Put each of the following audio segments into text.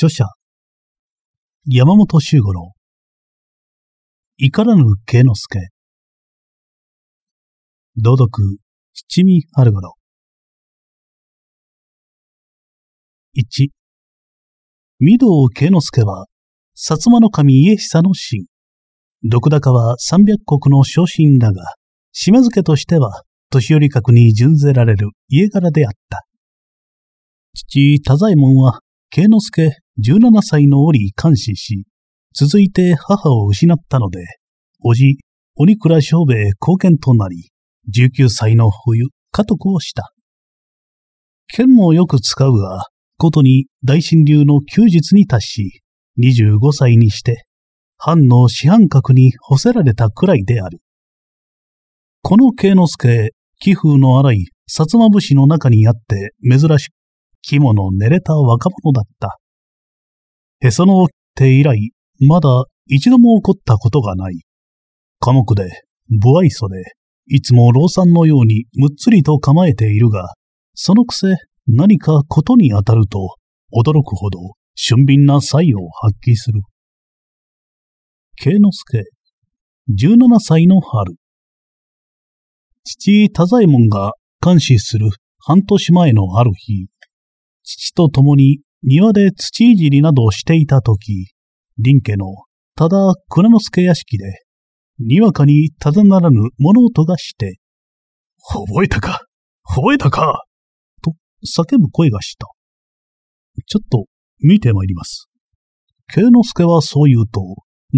著者、山本周五郎。いからぬ慶之助。道読、七味春五郎。一、御堂慶之助は、薩摩の神家久の神。毒高は三百国の昇進だが、島津家としては、年寄り格に準ぜられる家柄であった。父、太左衛門は、慶之助17歳の折監視し、続いて母を失ったので、叔父、鬼倉昌兵衛貢献となり、19歳の冬、家督をした。剣もよく使うが、ことに大神流の休日に達し、25歳にして、藩の師範角に干せられたくらいである。この慶之助、気風の荒い薩摩武士の中にあって珍しく、肝の寝れた若者だった。へその緒って以来、まだ一度も起こったことがない。寡黙で、不愛想で、いつも老産のようにむっつりと構えているが、そのくせ何かことに当たると、驚くほど俊敏な才を発揮する。慶之助、17歳の春。父太左衛門が監視する半年前のある日、父と共に庭で土いじりなどをしていたとき、林家のただ倉之助屋敷で、にわかにただならぬ物音がして、覚えたか覚えたかと叫ぶ声がした。ちょっと見てまいります。慶之助はそう言うと、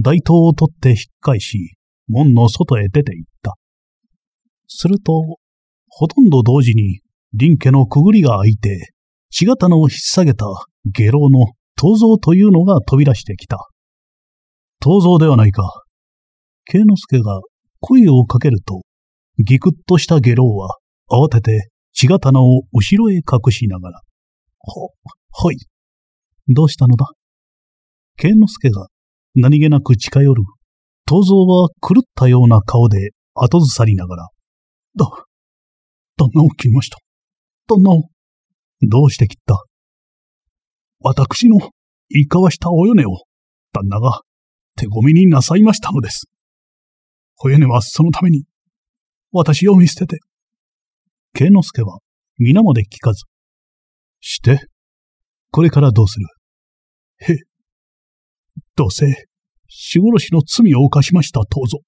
大刀を取って引っ返し、門の外へ出て行った。すると、ほとんど同時に林家のくぐりが開いて、血型の引っ下げた下郎の東蔵というのが飛び出してきた。東蔵ではないか。慶之助が声をかけると、ぎくっとした下郎は慌てて血刀を後ろへ隠しながら、ほ、はい。どうしたのだ慶之助が何気なく近寄る。東蔵は狂ったような顔で後ずさりながら、だ、旦那を切りました。旦那を。どうして切った私のいかわしたおよねを、旦那が手ごみになさいましたのです。およねはそのために、私を見捨てて。慶之助は皆まで聞かず、して、これからどうするへ、どうせ、死殺しの罪を犯しましたどうぞ。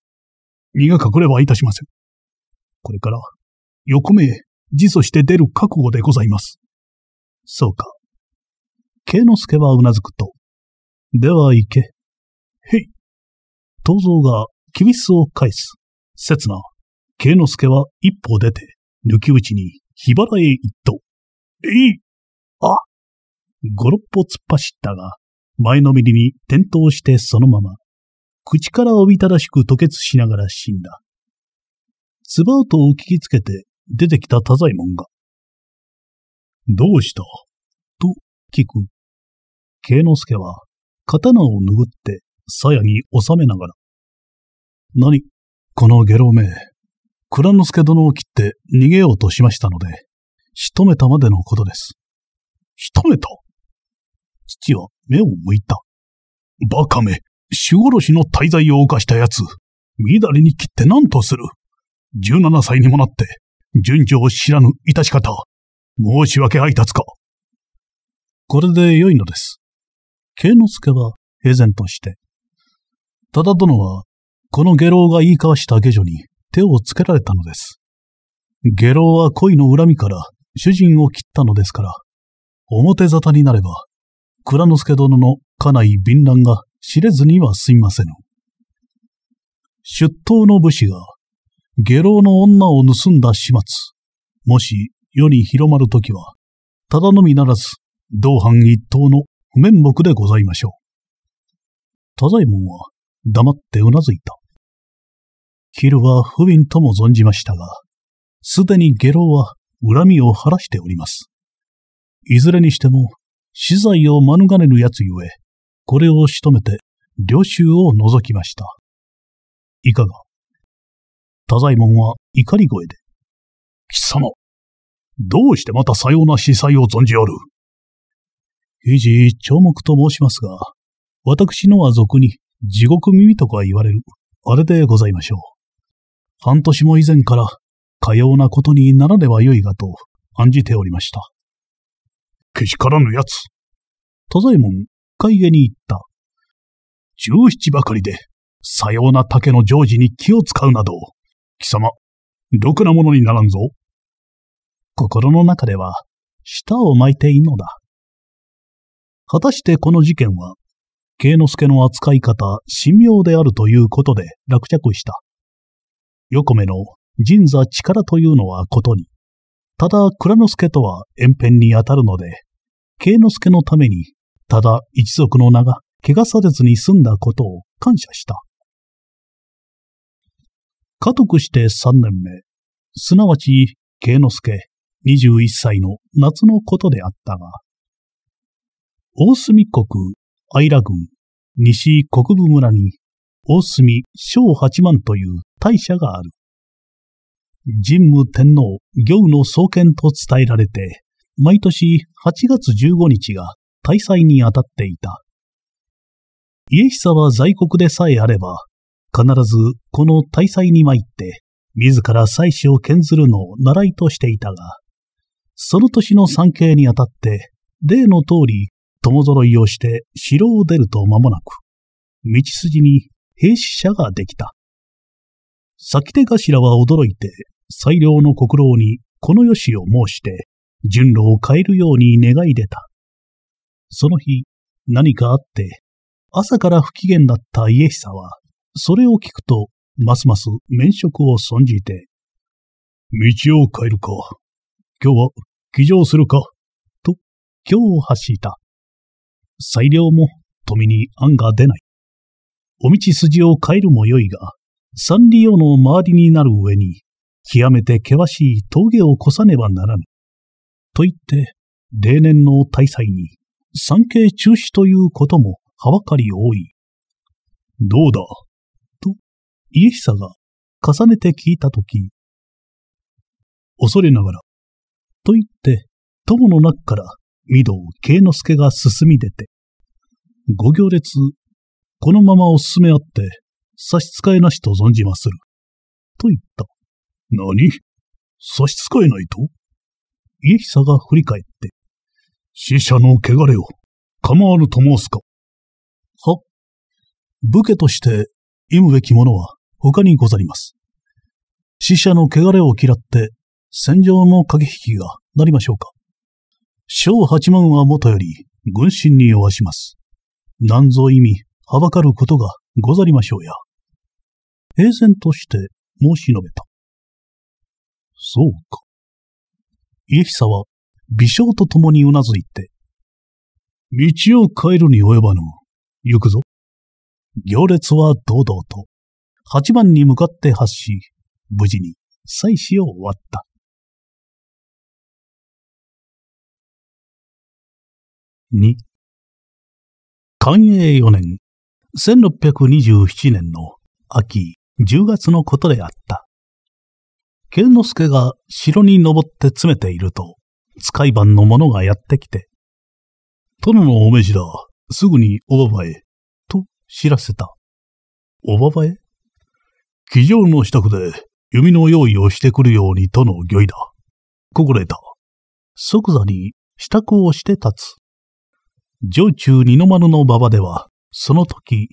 身が隠れはいたしません。これから、横目へ自訴して出る覚悟でございます。そうか。慶之助はうなずくと、では行け。へい。東蔵が、キビすを返す。刹那、ノ之助は一歩出て、抜き打ちに、日腹へ一頭。えいあ五六歩突っ走ったが、前のめりに転倒してそのまま、口からおびただしく吐血しながら死んだ。ツバウトを聞きつけて出てきた太左衛門が、どうしたと聞く。慶之助は、刀を拭って、鞘に収めながら。何この下ロめ、蔵之助殿を切って逃げようとしましたので、仕留めたまでのことです。仕留めた父は目を向いた。バカめ、守護しの滞在を犯した奴、みだりに切って何とする。17歳にもなって、順序を知らぬ致し方、申し訳挨達か。これで良いのです。慶之助は平然として。忠殿は、この下郎が言い交わした下女に手をつけられたのです。下郎は恋の恨みから主人を切ったのですから、表沙汰になれば、蔵之助殿の家内敏乱が知れずにはすみませぬ。出頭の武士が、下郎の女を盗んだ始末、もし世に広まるときは、ただのみならず、同伴一等の面目でございましょう。太左衛門は黙ってうなずいた。キルは不憫とも存じましたが、すでに下郎は恨みを晴らしております。いずれにしても、死罪を免れる奴ゆえ、これを仕留めて、領収を除きました。いかが太左衛門は怒り声で。貴様、どうしてまたさような死罪を存じおる平時、長目と申しますが、私のは俗に地獄耳とか言われる、あれでございましょう。半年も以前から、かようなことにならねばよいがと、案じておりました。けしからぬやつ。太左衛門、会下に行った。十七ばかりで、さような竹の常時に気を使うなど、貴様、ろくなものにならんぞ。心の中では、舌を巻いていいのだ。果たしてこの事件は、慶之助の扱い方、神妙であるということで落着した。横目の神座力というのはことに、ただ蔵之助とは遠辺にあたるので、慶之助のために、ただ一族の名が怪我されずに済んだことを感謝した。家督して3年目、すなわち慶之助、21歳の夏のことであったが、大隅国イラ郡西国部村に大隅小八万という大社がある。神武天皇行の創建と伝えられて、毎年8月15日が大祭にあたっていた。家久は在国でさえあれば、必ずこの大祭に参って、自ら祭祀を献ずるのを習いとしていたが、その年の参詣にあたって、例の通り友揃いをして城を出ると間もなく、道筋に兵士者ができた。先手頭は驚いて、最良の国老にこの良しを申して、順路を変えるように願い出た。その日、何かあって、朝から不機嫌だった家久は、それを聞くと、ますます免職を損じて、道を変えるか、今日は騎乗するか、と、今日を発した。裁量も富に案が出ない。お道筋を変えるもよいが、三里用の周りになる上に、極めて険しい峠を越さねばならぬ。と言って、例年の大祭に、参詣中止ということもはばかり多い。どうだと、家久が重ねて聞いたとき、恐れながら、と言って、友の中から御堂慶之助が進み出て、ご行列、このままお進めあって、差し支えなしと存じまする。と言った。何差し支えないと家久が振り返って、死者の汚れを、構わぬと申すか。は武家として、忌むべきものは他にござります。死者の汚れを嫌って、戦場の駆け引きがなりましょうか。小八万はもとより、軍心にわします。何ぞ意味、はばかることがござりましょうや。平然として申し述べた。そうか。家久は微笑と共にうなずいて、道を変えるに及ばぬ。行くぞ。行列は堂々と、八番に向かって発し、無事に祭祀を終わった。2寛永4年、1627年の秋10月のことであった。慶之助が城に登って詰めていると、使い番の者がやってきて、殿のお召しだ、すぐにおばばへ、と知らせた。おばばへ騎乗の支度で弓の用意をしてくるようにとの御意だ。心得た。即座に支度をして立つ。上中二の丸の馬場では、その時、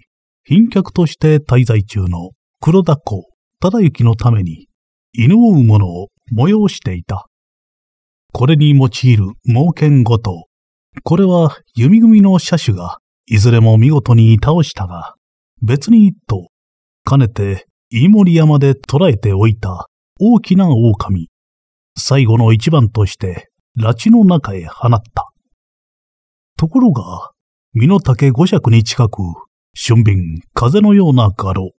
賓客として滞在中の黒田公、忠之のために、犬を追うのを催していた。これに用いる猛犬ごと、これは弓組の車種が、いずれも見事に倒したが、別に一頭、かねて飯森山で捕らえておいた大きな狼。最後の一番として、拉致の中へ放った。ところが、身の丈五尺に近く、俊敏、風のような画廊。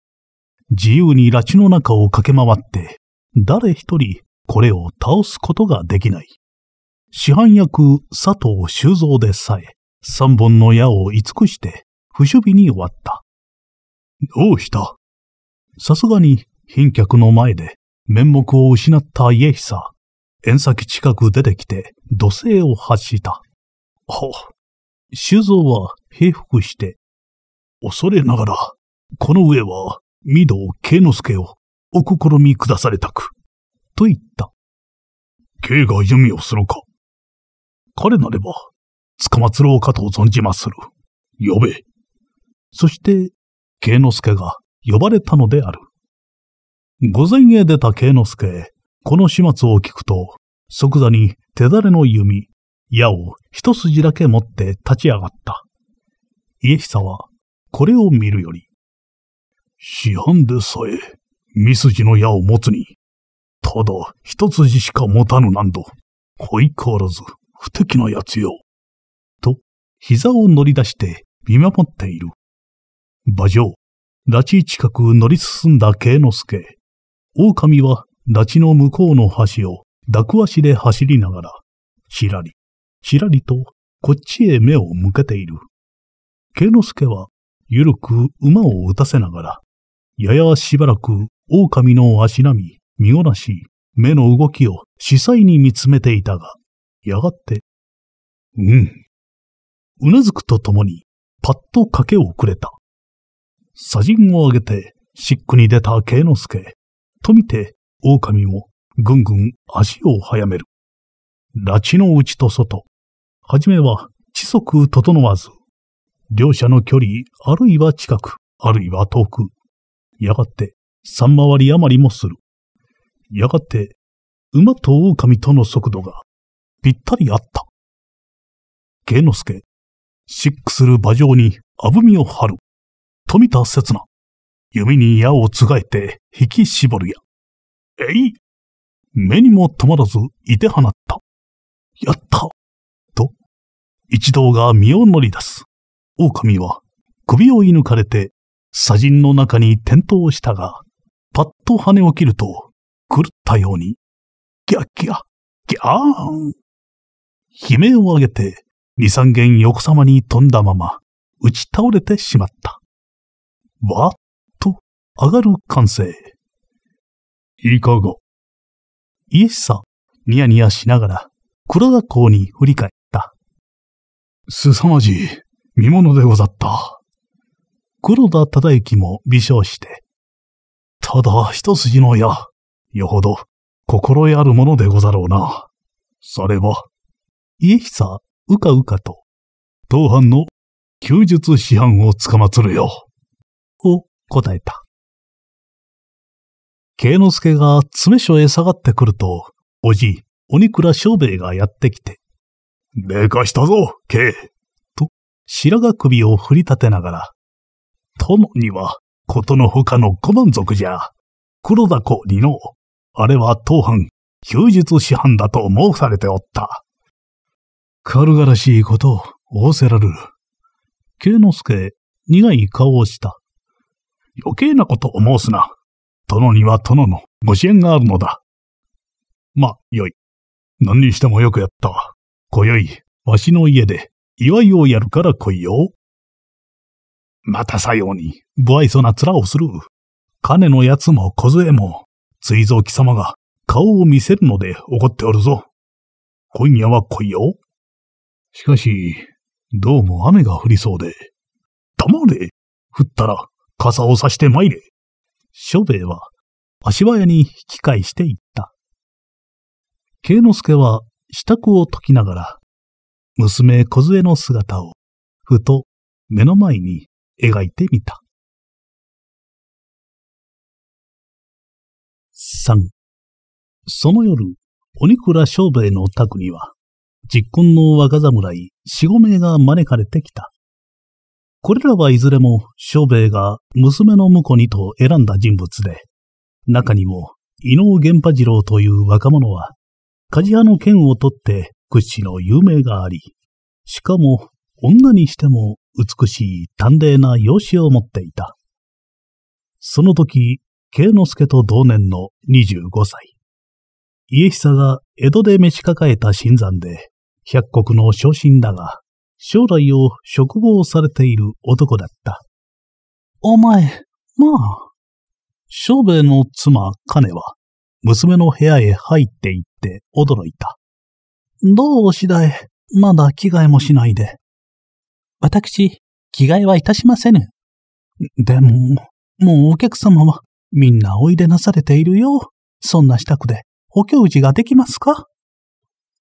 自由に拉致の中を駆け回って、誰一人これを倒すことができない。市販役佐藤修造でさえ、三本の矢を慈して、不守備に終わった。どうしたさすがに、賓客の前で、面目を失った家久。縁先近く出てきて、土星を発した。は、酒造は平服して、恐れながら、この上は、御堂慶之助をお試みくだされたく、と言った。慶が弓をするか。彼なれば、捕まつろうかと存じまする。呼べ。そして、慶之助が呼ばれたのである。御前へ出た慶之助、この始末を聞くと、即座に手だれの弓、矢を一筋だけ持って立ち上がった。家久は、これを見るより、市販でさえ、三筋の矢を持つに、ただ一筋しか持たぬなんど、相変わらず不敵なやつよ。と、膝を乗り出して見守っている。馬上、拉致近く乗り進んだ慶之助。狼は、拉致の向こうの橋を、抱く足で走りながら、ちらり、ちらりとこっちへ目を向けている。慶之助は、ゆるく馬を打たせながら、ややしばらく狼の足並み、見ごなし、目の動きを司祭に見つめていたが、やがて、うん。うなずくとともに、パッと駆けをくれた。砂人を上げて、シックに出た慶之助。と見て、狼も、ぐんぐん足を早める。拉致の内と外、はじめは、知足整わず、両者の距離、あるいは近く、あるいは遠く、やがて、三回り余りもする。やがて、馬と狼との速度が、ぴったりあった。芸之助、シックする馬上に、あぶみを張る。富田刹那。弓に矢をつがえて引き絞るや。えい目にも止まらずいて放った。やった一同が身を乗り出す。狼は首を射抜かれて、砂塵の中に転倒したが、パッと羽を切ると、狂ったように、ギャッギャッ、ギャーン。悲鳴を上げて、二三軒横さまに飛んだまま、打ち倒れてしまった。わーっと上がる歓声。いかがイエスさん、ニヤニヤしながら、黒田港に振り返凄まじい見物でござった。黒田忠之も微笑して。ただ一筋の矢、よほど心得あるものでござろうな。されば。家久、うかうかと、当藩の休日師範をつかまつるよ。を答えた。慶之助が詰め所へ下がってくると、おじい、鬼倉昌兵衛がやってきて、でかしたぞ、イ。と、白髪首を振り立てながら、殿には、ことのほかのご満足じゃ。黒田子二の、あれは当藩、休日師範だと申されておった。軽々しいことを仰せられる。慶之助、苦い顔をした。余計なことを申すな。殿には殿のご支援があるのだ。ま、よい。何にしてもよくやった。今宵、わしの家で祝いをやるから来いよ。またさように、不愛想な面をする。金のやつも小杖も、追蔵貴様が顔を見せるので怒っておるぞ。今夜は来いよ。しかし、どうも雨が降りそうで。黙れ降ったら傘をさして参れ。諸兵衛は足早に引き返していった。慶之助は支度を解きながら、娘小杖の姿を、ふと目の前に描いてみた。三、その夜、鬼倉小兵衛の宅には、実婚の若侍四五名が招かれてきた。これらはいずれも小兵衛が娘の婿にと選んだ人物で、中にも伊能源波次郎という若者は鍛冶屋の剣を取って屈指の有名があり、しかも女にしても美しい丹麗な容姿を持っていた。その時、慶之助と同年の25歳。家久が江戸で召し抱えた新山で、百国の昇進だが、将来を嘱望されている男だった。お前、まあ。小兵衛の妻、金は、娘の部屋へ入っていって驚いた。どうしだい、まだ着替えもしないで。私、着替えはいたしませぬ。でも、もうお客様はみんなおいでなされているよ。そんな支度でお給仕ができますか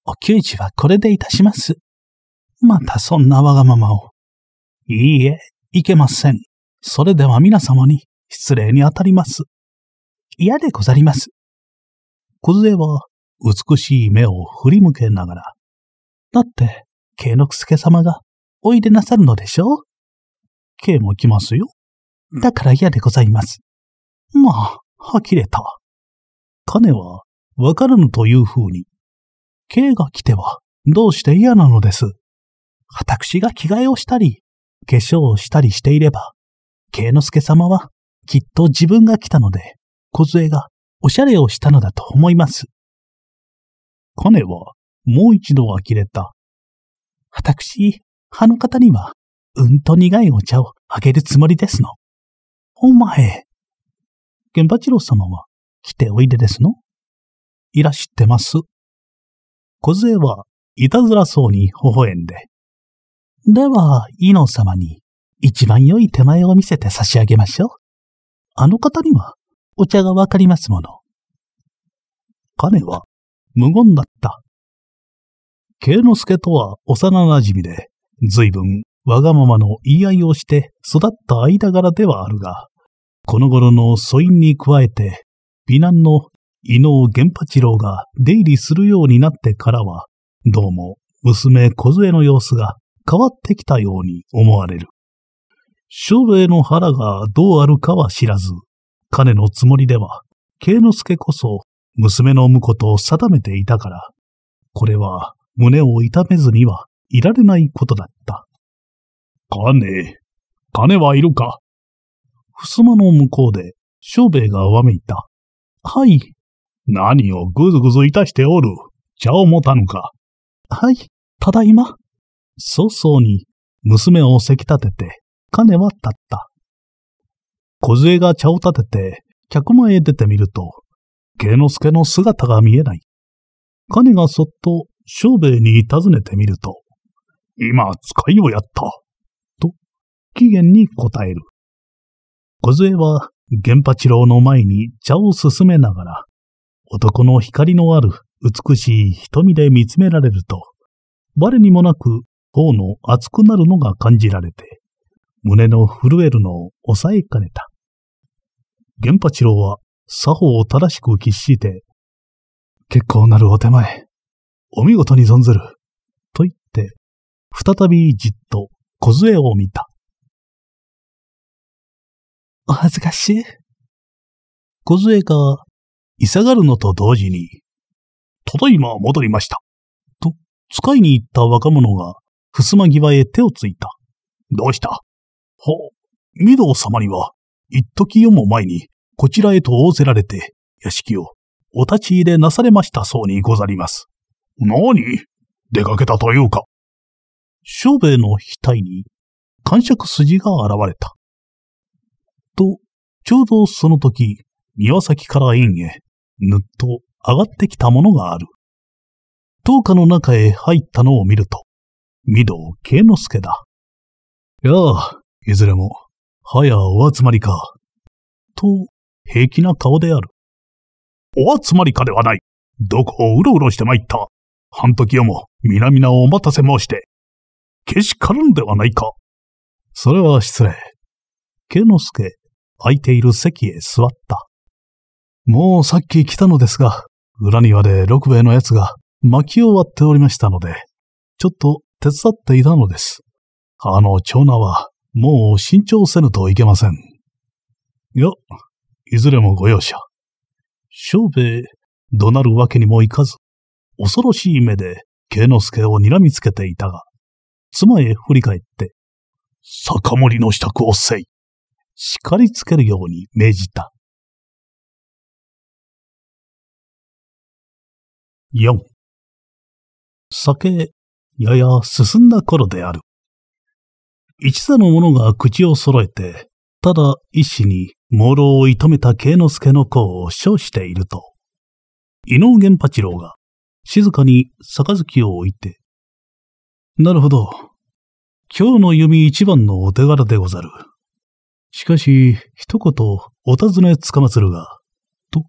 お給仕はこれでいたします。またそんなわがままを。いいえ、いけません。それでは皆様に失礼にあたります。嫌でござります。小杖は美しい目を振り向けながら、だって、慶之助様がおいでなさるのでしょう慶も来ますよ。だから嫌でございます。まあ、はきれた。金はわからぬというふうに、慶が来てはどうして嫌なのです。私が着替えをしたり、化粧をしたりしていれば、慶之助様はきっと自分が来たので、小杖がおしゃれをしたのだと思います。彼はもう一度呆れた。私、あの方には、うんと苦いお茶をあげるつもりですの。お前。場次郎様は来ておいでですのいらしてます。小杖はいたずらそうに微笑んで。では、伊野様に一番良い手前を見せて差し上げましょう。あの方にはお茶がわかりますもの。彼は無言だった。慶之助とは幼馴染で、随分わがままの言い合いをして育った間柄ではあるが、この頃の疎因に加えて、美男の伊能源八郎が出入りするようになってからは、どうも娘小杖の様子が変わってきたように思われる。庄兵衛の腹がどうあるかは知らず、金のつもりでは、慶之助こそ娘の婿と定めていたから、これは胸を痛めずにはいられないことだった。金、金はいるか襖の向こうで、小兵衛がわめいた。はい。何をぐずぐずいたしておる。茶を持たぬか。はい、ただいま。早々に、娘をせき立てて、金は立った。梢が茶を立てて、客前へ出てみると、芸之助の姿が見えない。金がそっと正兵衛に尋ねてみると、今、使いをやった。と、期限に答える。梢は、玄八郎の前に茶を進めながら、男の光のある美しい瞳で見つめられると、我にもなく、頬の熱くなるのが感じられて、胸の震えるのを抑えかねた。源八郎は作法を正しく喫して、結構なるお手前、お見事に存ずる、と言って、再びじっと小杖を見た。お恥ずかしい。小杖が、いさがるのと同時に、ただいま戻りました。と、使いに行った若者が、襖際へ手をついた。どうしたほう、御堂様には、一時よも前に、こちらへと仰せられて、屋敷をお立ち入れなされましたそうにござります。何出かけたというか。小兵衛の額に、感触筋が現れた。と、ちょうどその時、庭先から院へ、ぬっと上がってきたものがある。当家の中へ入ったのを見ると、御堂慶之助だ。やあ、いずれも、はやお集まりか。と、平気な顔である。お集まりかではない。どこをうろうろして参った。半時よも、皆々お待たせ申して。けしからんではないか。それは失礼。慶之助、空いている席へ座った。もうさっき来たのですが、裏庭で六兵衛の奴が薪を割っておりましたので、ちょっと手伝っていたのです。あの長男はもう慎重せぬといけません。いや、いずれもご容赦。小兵、怒鳴るわけにもいかず、恐ろしい目で、慶之助を睨みつけていたが、妻へ振り返って、酒盛りの支度をせい。叱りつけるように命じた。4。酒、やや進んだ頃である。一座の者が口を揃えて、ただ一死に朦朧を射止めた慶之助の功を称していると、伊能源八郎が静かに杯を置いて、なるほど。今日の弓一番のお手柄でござる。しかし、一言お尋ねつかまつるが、と、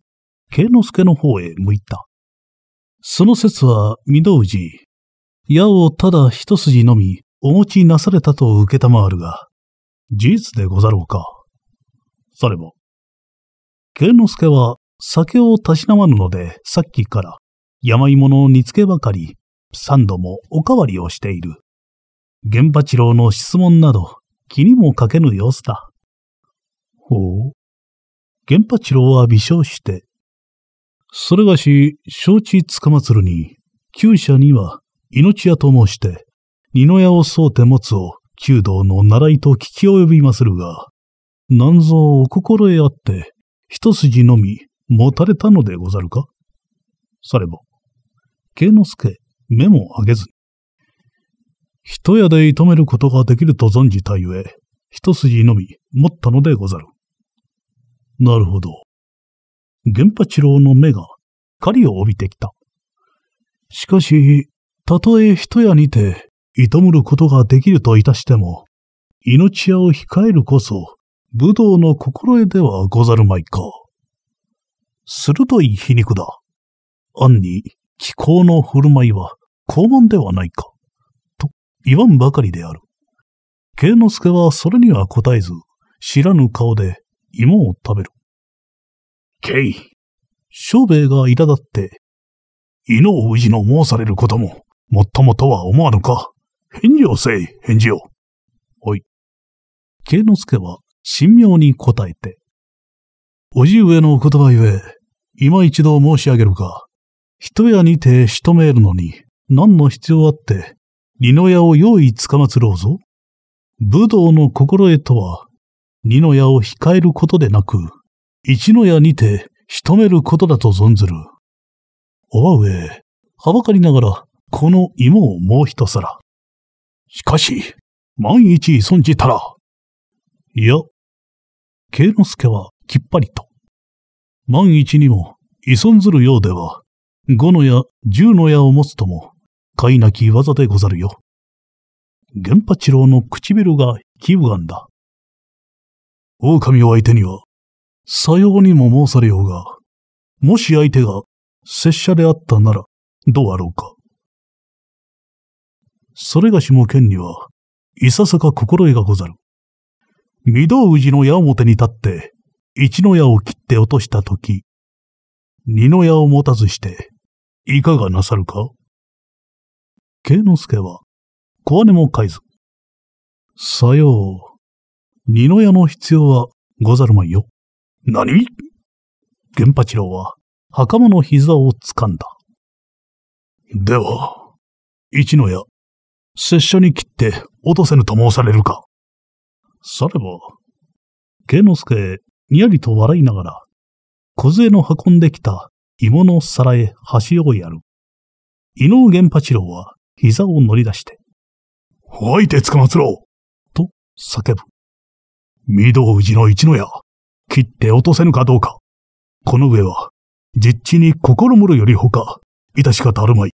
慶之助の方へ向いた。その説は、御堂寺。矢をただ一筋のみ、お持ちなされたと受けたまわるが、事実でござろうか。されば、慶之助は酒をたしなまぬので、さっきから山芋の煮付けばかり、三度もおかわりをしている。玄八郎の質問など、気にもかけぬ様子だ。ほう。玄八郎は微笑して、それがし、承知つかまつるに、旧社には命屋と申して、二の矢をうて持つを、弓道の習いと聞き及びまするが、なんぞお心得あって、一筋のみ、持たれたのでござるかされば、慶之助、目も上げずに、一やで射止めることができると存じたゆえ、一筋のみ持ったのでござる。なるほど。玄八郎の目が狩りを帯びてきた。しかし、たとえ一矢にてむることができるといたしても、命屋を控えるこそ、武道の心得ではござるまいか。鋭い皮肉だ。暗に、気候の振る舞いは、高慢ではないか。と、言わんばかりである。慶之助はそれには答えず、知らぬ顔で芋を食べる。けい。小兵衛が苛立って、をの氏の申されることも、もっともとは思わぬか。返事をせい、返事を。おい。慶之助は神妙に答えて。おじ上のお言葉ゆえ、今一度申し上げるひ一夜にて仕留めるのに、何の必要あって、二の矢を用意つかまつろうぞ。武道の心得とは、二の矢を控えることでなく、一の矢にて仕留めることだと存ずる。おばえ、はばかりながら、この芋をもう一皿。しかし、万一依存じたら、いや、慶之助はきっぱりと。万一にも依存ずるようでは、五の矢、十の矢を持つとも、いなき技でござるよ。玄八郎の唇が悲願だ。狼を相手には、さようにも申されようが、もし相手が拙者であったなら、どうあろうか。それがしも剣には、いささか心得がござる。御堂氏の矢面に立って、一の矢を切って落としたとき、二の矢を持たずして、いかがなさるか慶之助は、小姉も返ず。さよう。二の矢の必要はござるまいよ。何玄八郎は、袴の膝を掴んだ。では、一の矢、拙者に切って落とせぬと申されるか。されば、ノ之助、にやりと笑いながら、小杖の運んできた芋の皿へ箸をやる。伊能源八郎は膝を乗り出して、おいてつかまつろうと叫ぶ。御堂氏の一の矢、切って落とせぬかどうか。この上は、実地に心もるよりほか、いたしかたるまい。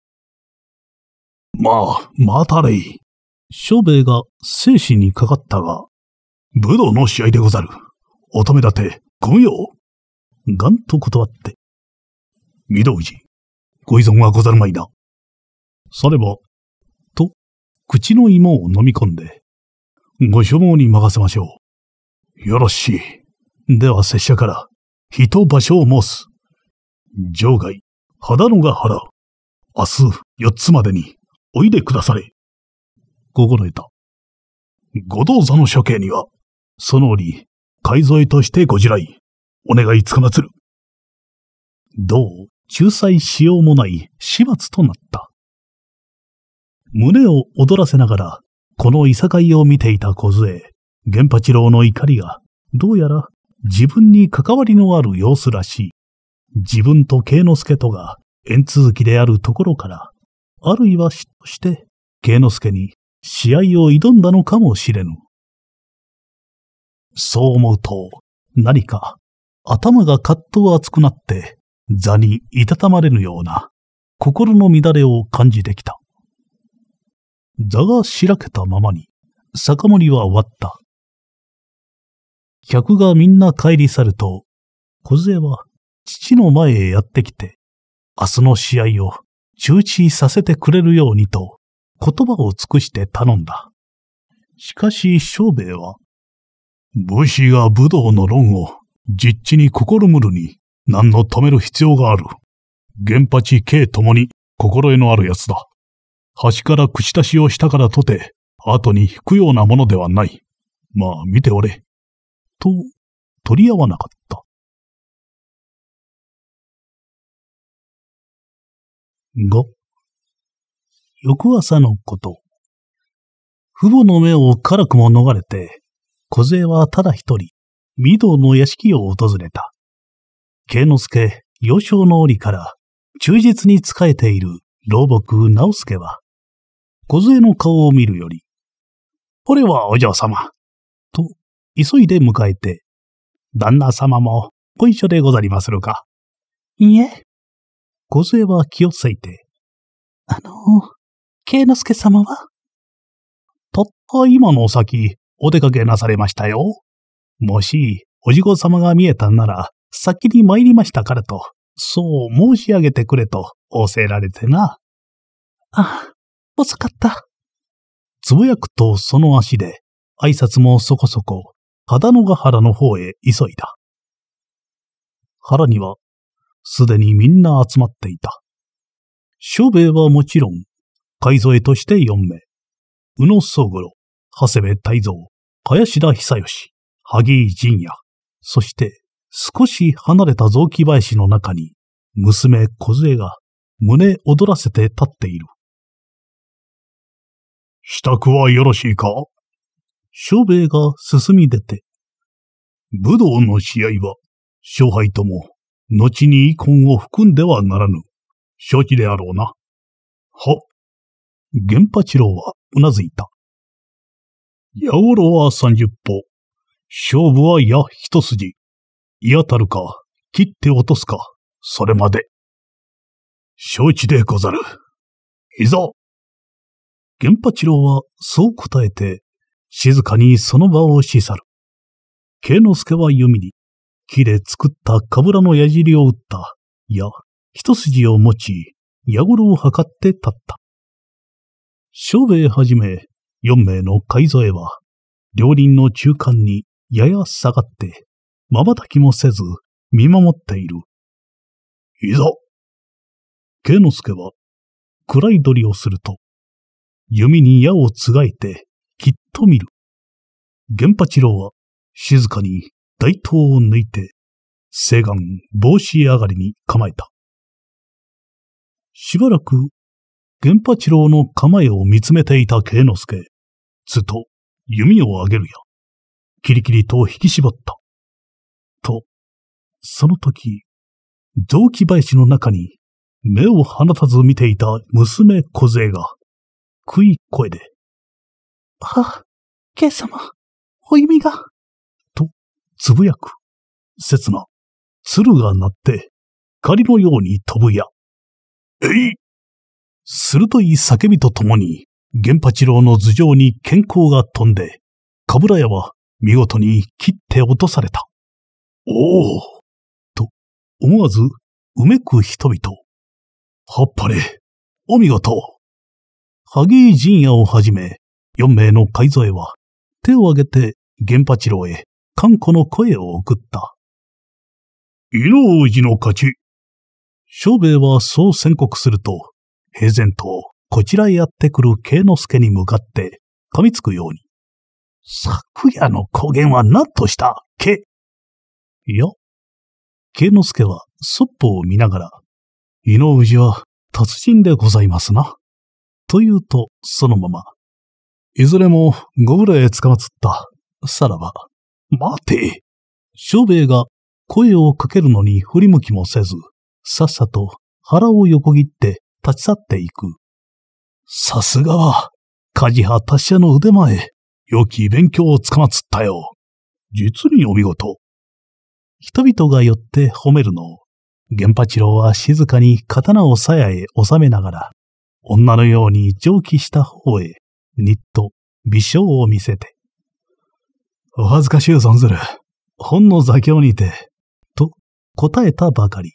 まあ、待たれい。諸兵衛が精神にかかったが、武道の試合でござる。乙女だて、軍用。がんと断って。御堂寺、ご依存はござるまいな。されば、と、口の芋を飲み込んで、ご所望に任せましょう。よろしい。では拙者から、人場所を申す。場外、肌のが原。明日、四つまでに、おいでくだされ。心得た。ご道座の処刑には、その折、介添としてご自来、お願いつかまつる。どう、仲裁しようもない始末となった。胸を躍らせながら、このいさかいを見ていた小杖、源八郎の怒りが、どうやら自分に関わりのある様子らしい。自分と慶之助とが縁続きであるところから、あるいは嫉妬して、慶之助に試合を挑んだのかもしれぬ。そう思うと、何か頭がカッと熱くなって、座にいたたまれぬような心の乱れを感じてきた。座がしらけたままに、酒盛りは終わった。客がみんな帰り去ると、小杖は父の前へやってきて、明日の試合を周知させてくれるようにと、言葉を尽くして頼んだ。しかし、小兵衛は、武士が武道の論を実地に心むるに何の止める必要がある。原八慶ともに心得のある奴だ。端から口出しをしたからとて、後に引くようなものではない。まあ、見ておれ。と、取り合わなかった。5翌朝のこと。父母の目を辛くも逃れて、小勢はただ一人、御堂の屋敷を訪れた。慶之助、幼少の折から忠実に仕えている老木直助は、小杖の顔を見るより、俺はお嬢様、と急いで迎えて、旦那様もご一緒でござりまするか。いいえ、小杖は気をついて。あのイノ之助様はたった今のお先、お出かけなされましたよ。もし、おじご様が見えたなら、先に参りましたからと、そう申し上げてくれと、仰せられてな。ああ、遅かった。つぶやくとその足で、挨拶もそこそこ、肌野ヶ原の方へ急いだ。原にはすでにみんな集まっていた。諸兵衛はもちろん、海添として4名、宇野宗五郎、長谷部泰造、林田久義、萩井陣也、そして少し離れた雑木林の中に、娘小杖が胸躍らせて立っている。支度はよろしいか諸兵衛が進み出て。武道の試合は、勝敗とも後に遺恨を含んではならぬ。承知であろうな。は。玄八郎はうなずいた。八五郎は三十歩。勝負は矢一筋。矢たるか、切って落とすか、それまで。承知でござる。いざ玄八郎はそう答えて、静かにその場を死去る。慶之助は弓に、木で作ったかぶらの矢尻を打った、や、一筋を持ち、矢ろを測って立った。小兵はじめ、四名の海添は、両輪の中間にやや下がって、瞬きもせず、見守っている。いざ慶之助は、暗い鳥をすると、弓に矢をつがえて、きっと見る。玄八郎は、静かに大刀を抜いて、西岸帽子上がりに構えた。しばらく、玄八郎の構えを見つめていた慶之助。ずっと、弓を上げるや、キリキリと引き絞った。と、その時、雑木林の中に、目を放たず見ていた娘小勢が、悔い声で、あ、あ、慶様、お弓が。つぶやく。刹那、鶴が鳴って、仮のように飛ぶや。えい鋭い叫びとともに、玄八郎の頭上に健康が飛んで、かぶら屋は見事に切って落とされた。おおと、思わず、うめく人々。はっぱれ、お見事。萩井陣屋をはじめ、四名の海添は、手を挙げて玄八郎へ頑固の声を送った。伊能氏の勝ち。小兵衛はそう宣告すると、平然とこちらへやってくる慶之助に向かって噛みつくように。昨夜の公言は何としたけいや。慶之助はそっぽを見ながら、伊能氏は達人でございますな。と言うと、そのまま。いずれもご無礼つかまつった。さらば。待て小兵衛が声をかけるのに振り向きもせず、さっさと腹を横切って立ち去っていく。さすがは、ジハ達者の腕前、良き勉強をつかまつったよ。実にお見事。人々が寄って褒めるのを、源八郎は静かに刀を鞘へ収めながら、女のように上気した方へ、にっと微笑を見せて、お恥ずかしゅう存ずる。ほんの座教にて、と答えたばかり。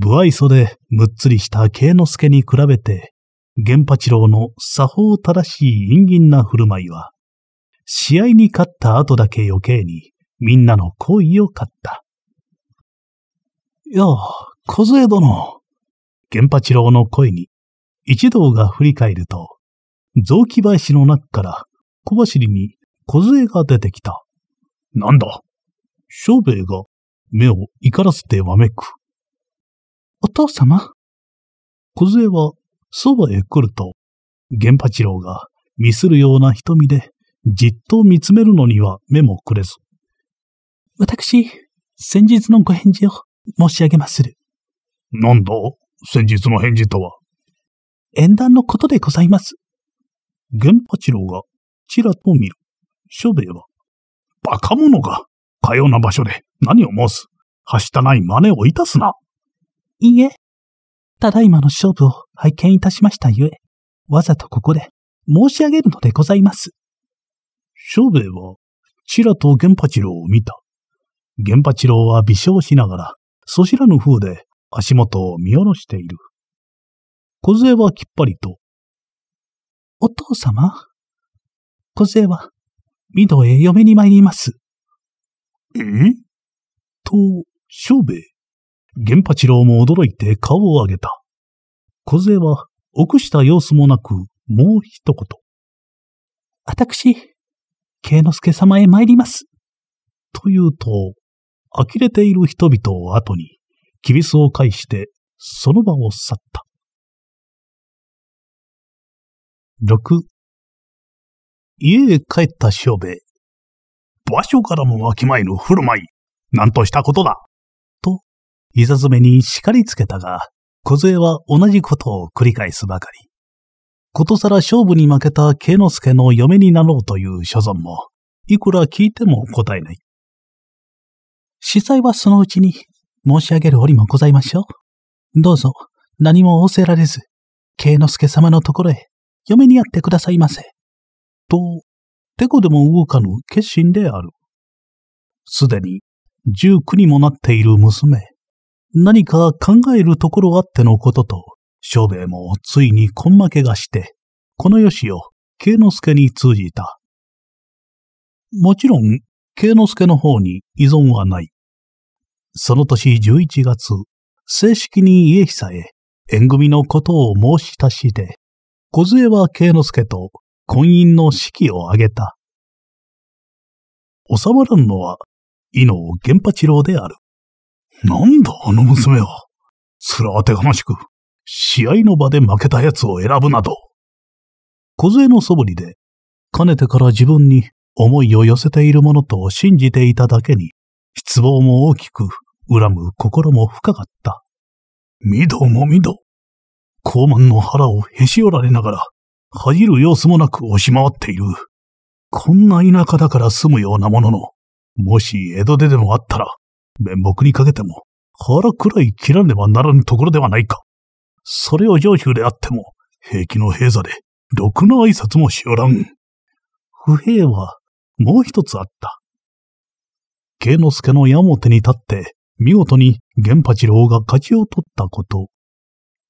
不愛想でむっつりした慶之助に比べて、源八郎の作法正しい陰銀な振る舞いは、試合に勝った後だけ余計に、みんなの好意を買った。よう、小杖殿。源八郎の声に、一同が振り返ると、雑木林の中から小走りに小が出てきた。なんだ小兵衛が目を怒らせてわめく。お父様小はそばへ来ると、源八郎が見するような瞳でじっと見つめるのには目もくれず。私、先日のご返事を申し上げまする。なんだ先日の返事とは。縁談のことでございます。源八郎がちらと見る。書兵は、バカ者が、かような場所で何を申す。はしたない真似をいたすな。いいえ。ただいまの勝負を拝見いたしましたゆえ、わざとここで申し上げるのでございます。勝兵衛は、ちらと玄八郎を見た。玄八郎は微笑しながら、そしらぬ風で足元を見下ろしている。小杖はきっぱりと、お父様小杖は御堂へ嫁に参ります。えと、小兵衛。源八郎も驚いて顔を上げた。小勢は、臆した様子もなく、もう一言。私、慶之助様へ参ります。と言うと、呆れている人々を後に、キビスを返して、その場を去った。六、家へ帰った小兵場所からもわきまえぬ振る舞い、なんとしたことだ。と、いざ詰めに叱りつけたが、小杖は同じことを繰り返すばかり。ことさら勝負に負けた慶之助の嫁になろうという所存も、いくら聞いても答えない。司祭はそのうちに、申し上げる折もございましょう。どうぞ、何も仰せられず、慶之助様のところへ、嫁にやってくださいませ。と、てこでも動かぬ決心である。すでに十九にもなっている娘。何か考えるところあってのことと、小兵衛もついに根負けがして、このよしを慶之助に通じた。もちろん、慶之助の方に依存はない。その年十一月、正式に家久へ縁組のことを申し出しで、小杖は慶之助と婚姻の式を挙げた。収まらんのは、伊能源八郎である。なんだあの娘は。すらあてがましく、試合の場で負けた奴を選ぶなど。小杖のそぶりで、かねてから自分に思いを寄せているものと信じていただけに、失望も大きく、恨む心も深かった。御堂も御堂。高慢の腹をへし折られながら、恥じる様子もなく押し回っている。こんな田舎だから住むようなものの、もし江戸ででもあったら、面目にかけても腹くらい切らねばならぬところではないか。それを上州であっても、平気の平座で、ろくな挨拶もしよらん。不平は、もう一つあった。慶之助の矢面に立って、見事に玄八郎が勝ちを取ったこと。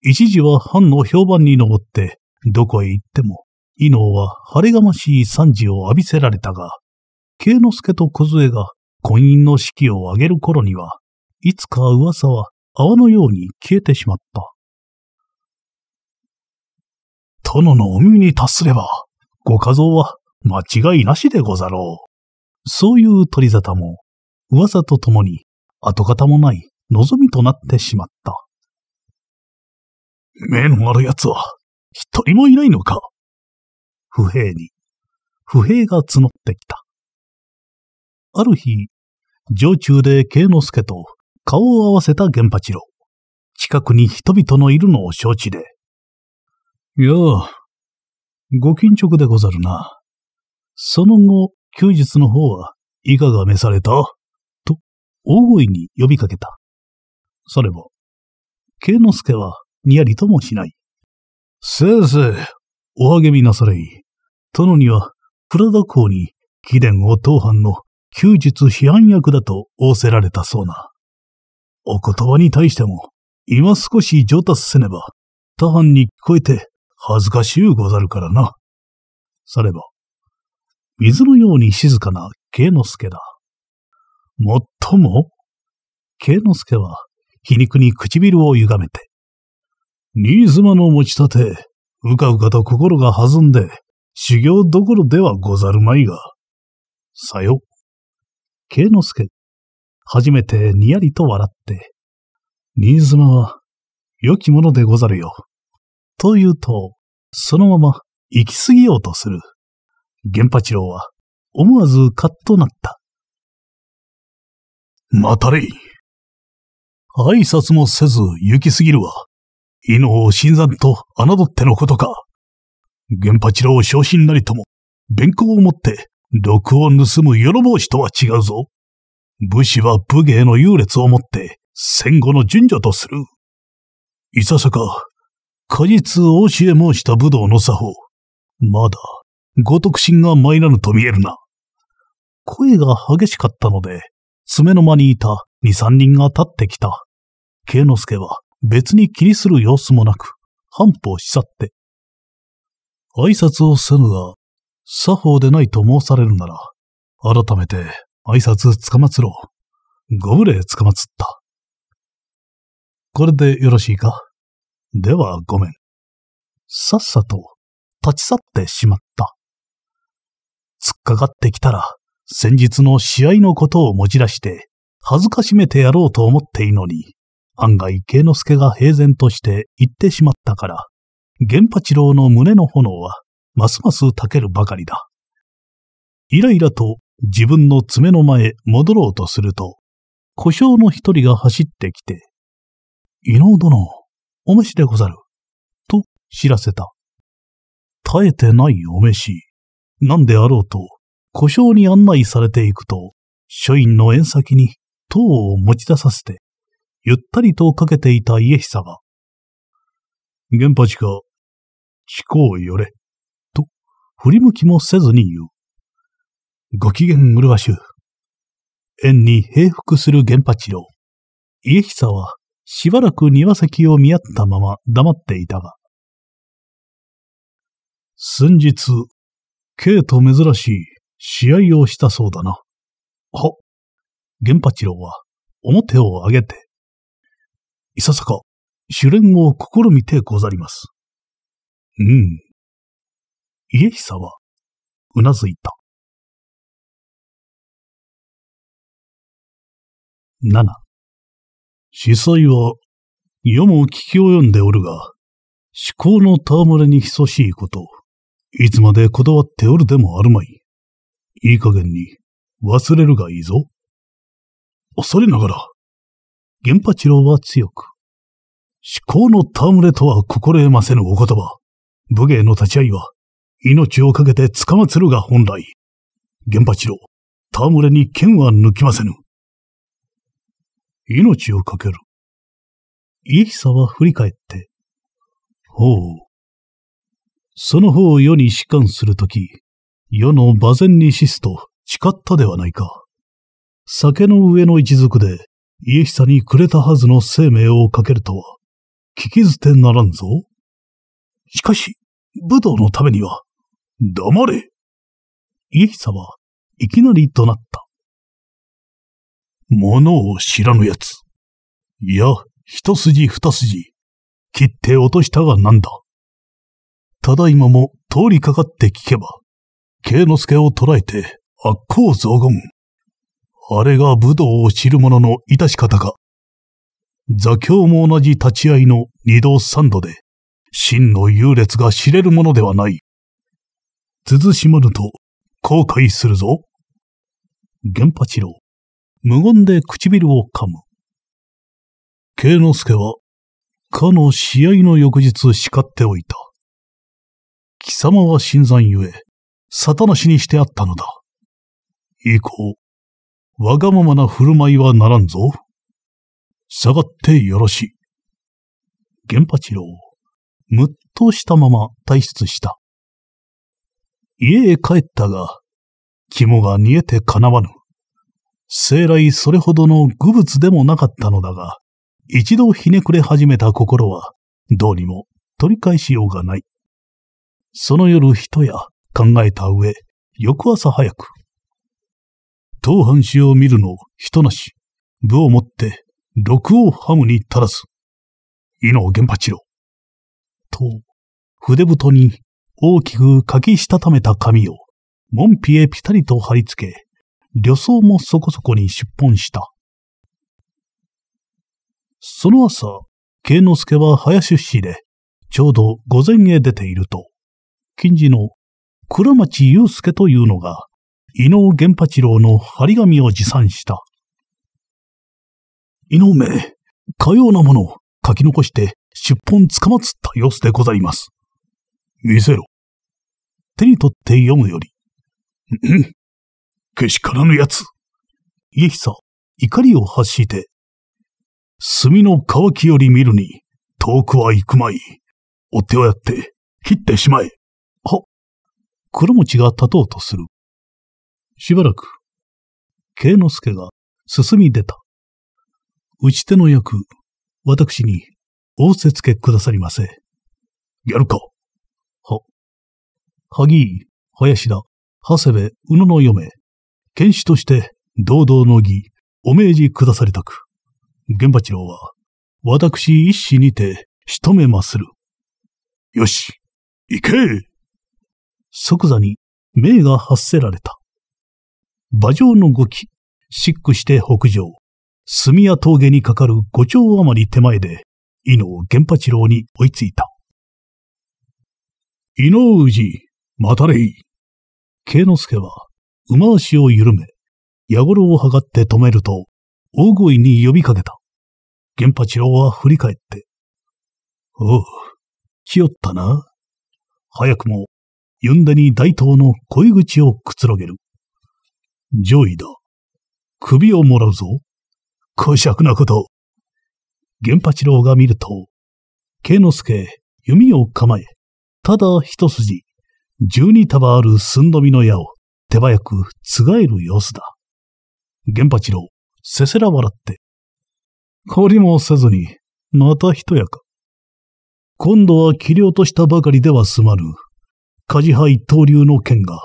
一時は藩の評判に上って、どこへ行っても、伊能は晴れがましい惨事を浴びせられたが、慶之助と梢が婚姻の式を挙げる頃には、いつか噂は泡のように消えてしまった。殿のお耳に達すれば、ご家像は間違いなしでござろう。そういう取り沙汰も、噂とともに跡形もない望みとなってしまった。目のある奴は、一人もいないのか。不平に、不平が募ってきた。ある日、常中で慶之助と顔を合わせた玄八郎。近くに人々のいるのを承知で。いやあ、ご緊直でござるな。その後、休日の方はいかが召されたと、大声に呼びかけた。それも、慶之助はにやりともしない。先生、お励みなされい。殿には、プラダ公に、貴殿を当藩の休日批判役だと仰せられたそうな。お言葉に対しても、今少し上達せねば、他藩に聞こえて恥ずかしゅうござるからな。されば、水のように静かな慶之助だ。もっとも、慶之助は皮肉に唇を歪めて、新妻の持ち立て、うかうかと心が弾んで、修行どころではござるまいが。さよ。慶之助、初めてにやりと笑って、新妻は、良きものでござるよ。と言うと、そのまま行き過ぎようとする。源八郎は、思わずカッとなった。またれい。挨拶もせず行き過ぎるわ。伊能を新参と侮ってのことか。玄八郎昇進なりとも、弁公をもって、毒を盗む与帽子とは違うぞ。武士は武芸の優劣をもって、戦後の順序とする。いささか、果実を教え申した武道の作法。まだ、ご徳心が参らぬと見えるな。声が激しかったので、爪の間にいた二三人が立ってきた。慶之助は別に気にする様子もなく、半歩し去って。挨拶をせぬが、作法でないと申されるなら、改めて挨拶つかまつろう。ご無礼つかまつった。これでよろしいかではごめん。さっさと立ち去ってしまった。突っかかってきたら、先日の試合のことを持ち出して、恥ずかしめてやろうと思っているのに、案外慶之助が平然として行ってしまったから、源八郎の胸の炎は、ますますたけるばかりだ。イライラと自分の爪の前へ戻ろうとすると、故障の一人が走ってきて、伊能殿、お召しでござる、と知らせた。耐えてないお召し、なんであろうと、故障に案内されていくと、書院の縁先に塔を持ち出させて、ゆったりとかけていた家久が、玄八が、地をよれ、と、振り向きもせずに言う。ご機嫌うるわしゅう。縁に平服する玄八郎。家久は、しばらく庭先を見合ったまま黙っていたが。先日、K と珍しい試合をしたそうだな。は、源八郎は表を上げて、いささか、主練を試みてござります。うん。家久は、うなずいた。七。司祭は、世も聞き及んでおるが、思考の戯れに等しいこと、いつまでこだわっておるでもあるまい。いい加減に、忘れるがいいぞ。恐れながら、玄八郎は強く、至高の戯れとは心得ませぬお言葉。武芸の立ち合いは、命をかけて捕まつるが本来。源八郎、戯れに剣は抜きませぬ。命をかける。イヒサは振り返って、ほう。その方を世に仕官するとき、世の馬前に死すと誓ったではないか。酒の上の一族で、イヒサにくれたはずの生命をかけるとは、聞き捨てならんぞ。しかし、武道のためには、黙れ家久はいきなり怒鳴った。物を知らぬ奴。いや、一筋二筋、切って落としたがなんだ。ただいまも通りかかって聞けば、慶之助を捕らえて悪行増言。あれが武道を知る者の致し方か。座教も同じ立ち合いの二度三度で、真の優劣が知れるものではない。慎まぬと、後悔するぞ。玄八郎、無言で唇を噛む。慶之助は、かの試合の翌日叱っておいた。貴様は新参ゆえ、沙汰なしにしてあったのだ。以降、わがままな振る舞いはならんぞ。下がってよろしい。源八郎、むっとしたまま退出した。家へ帰ったが、肝が煮えてかなわぬ。生来それほどの愚物でもなかったのだが、一度ひねくれ始めた心は、どうにも取り返しようがない。その夜一夜考えた上、翌朝早く、当藩主を見るのを人なし、部を持って六王ハムに足らず、伊能玄八郎。と、筆太に大きく書きしたためた紙を、門扉へぴたりと貼り付け、旅装もそこそこに出奔した。その朝、慶之助は林資で、ちょうど午前へ出ていると、近似の倉町祐介というのが、伊能玄八郎の張り紙を持参した。井上、かようなものを書き残して出本つかまつった様子でございます。見せろ。手に取って読むより。うん。けしからぬやつ。家久、怒りを発して、墨の乾きより見るに、遠くは行くまい。お手をやって、切ってしまえ。は、黒餅が立とうとする。しばらく、慶之助が進み出た。打ち手の役、私に、仰せつけくださりませ。やるか。は。萩井、林田、長谷部、宇野の嫁、剣士として堂々の儀、お命じくだされたく。玄八郎は、私一死にて、仕留めまする。よし、行け即座に、命が発せられた。馬上の動き、シックして北上。住屋峠にかかる五丁余り手前で、伊能源八郎に追いついた。伊能氏、待たれい。慶之助は、馬足を緩め、矢五郎を測って止めると、大声に呼びかけた。源八郎は振り返って、おう、来よったな。早くも、ユンダに大刀の恋口をくつろげる。上位だ。首をもらうぞ。こしなこと。源八郎が見ると、慶之助、弓を構え、ただ一筋、十二束ある寸止みの矢を手早くつがえる様子だ。源八郎、せせら笑って。懲りもせずに、また一役。今度は切り落としたばかりでは済まぬ、梶派一刀流の剣が、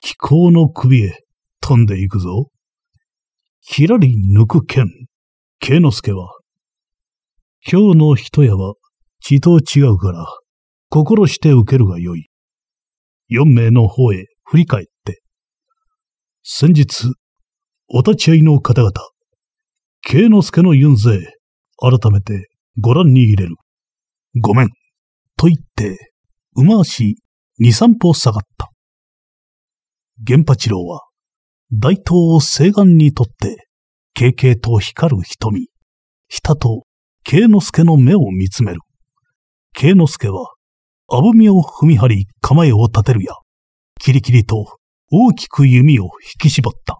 気候の首へ飛んでいくぞ。ひらり抜く剣。慶之助は、今日の一夜は、血と違うから、心して受けるがよい。四名の方へ振り返って。先日、お立ち会いの方々、慶之助の遊説、改めてご覧に入れる。ごめん。と言って、馬足二三歩下がった。源八郎は、大東を西岸にとって、軽々と光る瞳、ひたと慶之助の目を見つめる。慶之助は、あぶみを踏み張り構えを立てるや、キリキリと大きく弓を引き絞った。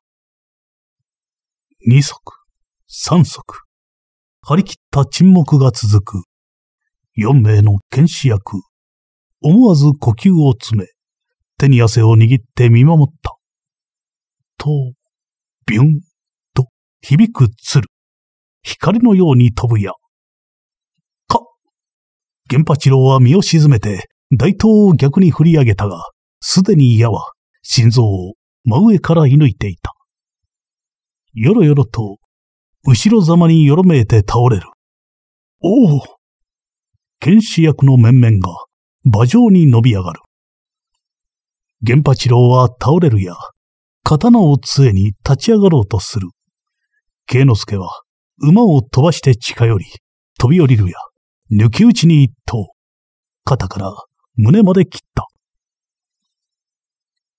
二足、三足、張り切った沈黙が続く。四名の剣士役、思わず呼吸を詰め、手に汗を握って見守った。と、ビュンと響く鶴。光のように飛ぶ矢。か。源八郎は身を沈めて、大刀を逆に振り上げたが、すでに矢は心臓を真上から射抜いていた。よろよろと、後ろざまによろめいて倒れる。おお剣士役の面々が、馬上に伸び上がる。源八郎は倒れるや、刀を杖に立ち上がろうとする。慶之助は、馬を飛ばして近寄り、飛び降りるや、抜き打ちに一刀。肩から胸まで切った。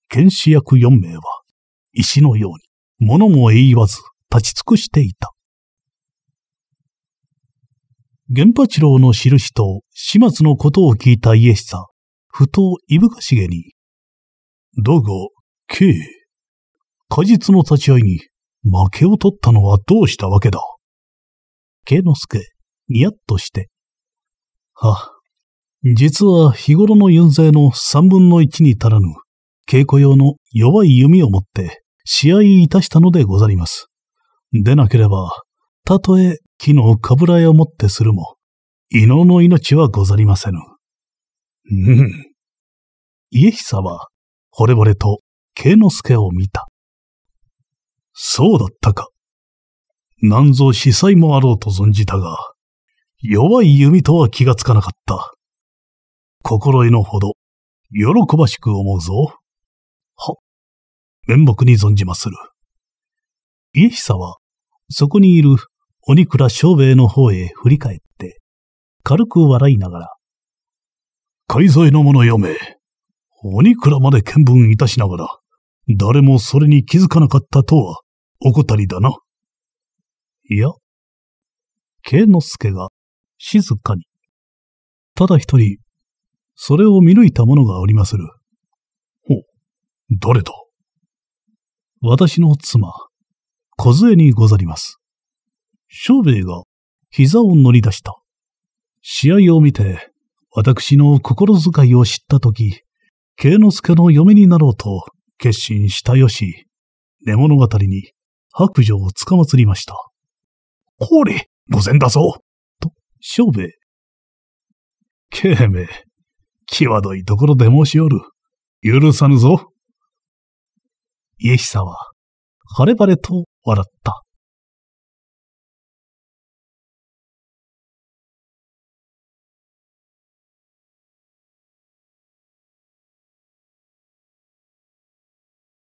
剣士役四名は、石のように、物も言いわず、立ち尽くしていた。玄八郎の印と始末のことを聞いた家久、ふといぶかしげに、だが、K、果実の立ち合いに負けを取ったのはどうしたわけだ慶之助、にやっとして。は、実は日頃の윤勢の三分の一に足らぬ、稽古用の弱い弓を持って試合いたしたのでござります。でなければ、たとえ木のかぶら屋を持ってするも、異能の命はござりませぬ。うん。家久は、ほれぼれと慶之助を見た。そうだったか。なんぞ司祭もあろうと存じたが、弱い弓とは気がつかなかった。心得のほど、喜ばしく思うぞ。は、面目に存じまする。家久は、そこにいる鬼倉昌兵衛の方へ振り返って、軽く笑いながら、海沿いの者読め。鬼倉まで見聞いたしながら、誰もそれに気づかなかったとは、怠りだな。いや。慶之助が、静かに。ただ一人、それを見抜いた者がおりまする。ほう、誰だ私の妻、小杖にござります。小兵衛が膝を乗り出した。試合を見て、私の心遣いを知ったとき、慶之助の嫁になろうと決心したよし、寝物語に白状をつかまつりました。これ、御前だぞと、勝兵衛。慶明、際どいところで申しおる。許さぬぞ。シ久は、晴れ晴れと笑った。